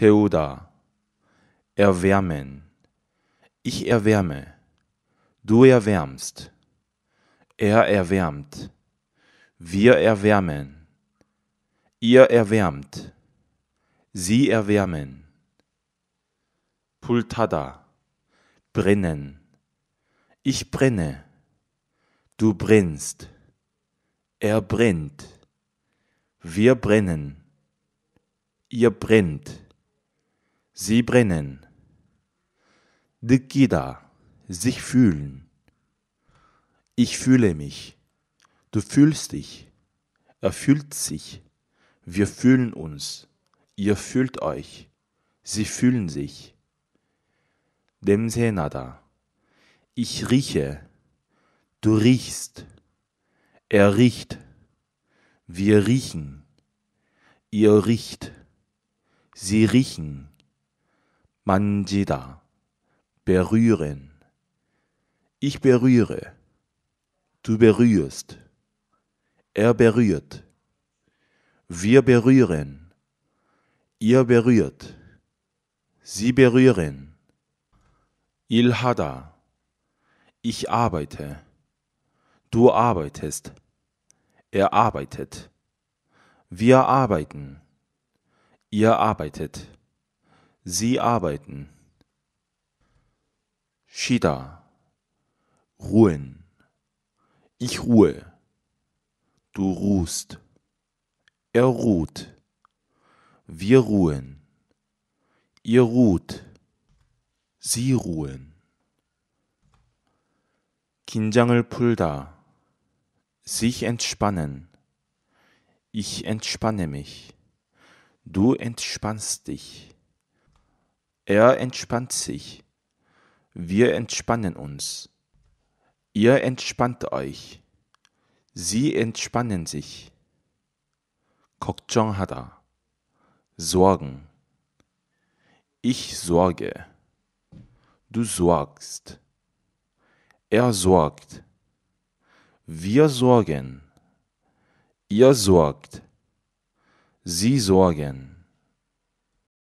Theoda, erwärmen. Ich erwärme. Du erwärmst. Er erwärmt. Wir erwärmen. Ihr erwärmt. Sie erwärmen. Pultada, brennen. Ich brenne. Du brennst. Er brennt. Wir brennen. Ihr brennt sie brennen. Dikida, sich fühlen. Ich fühle mich. Du fühlst dich. Er fühlt sich. Wir fühlen uns. Ihr fühlt euch. Sie fühlen sich. Demsenada. Ich rieche. Du riechst. Er riecht. Wir riechen. Ihr riecht. Sie riechen. Manjida. berühren. Ich berühre, du berührst, er berührt, wir berühren, ihr berührt, sie berühren. Ilhada, ich arbeite, du arbeitest, er arbeitet, wir arbeiten, ihr arbeitet. Sie arbeiten. Shida. Ruhen. Ich ruhe. Du ruhst. Er ruht. Wir ruhen. Ihr ruht. Sie ruhen. 긴장을 풀다. Sich entspannen. Ich entspanne mich. Du entspannst dich. Er entspannt sich. Wir entspannen uns. Ihr entspannt euch. Sie entspannen sich. 걱정하다. Sorgen. Ich sorge. Du sorgst. Er sorgt. Wir sorgen. Ihr sorgt. Sie sorgen.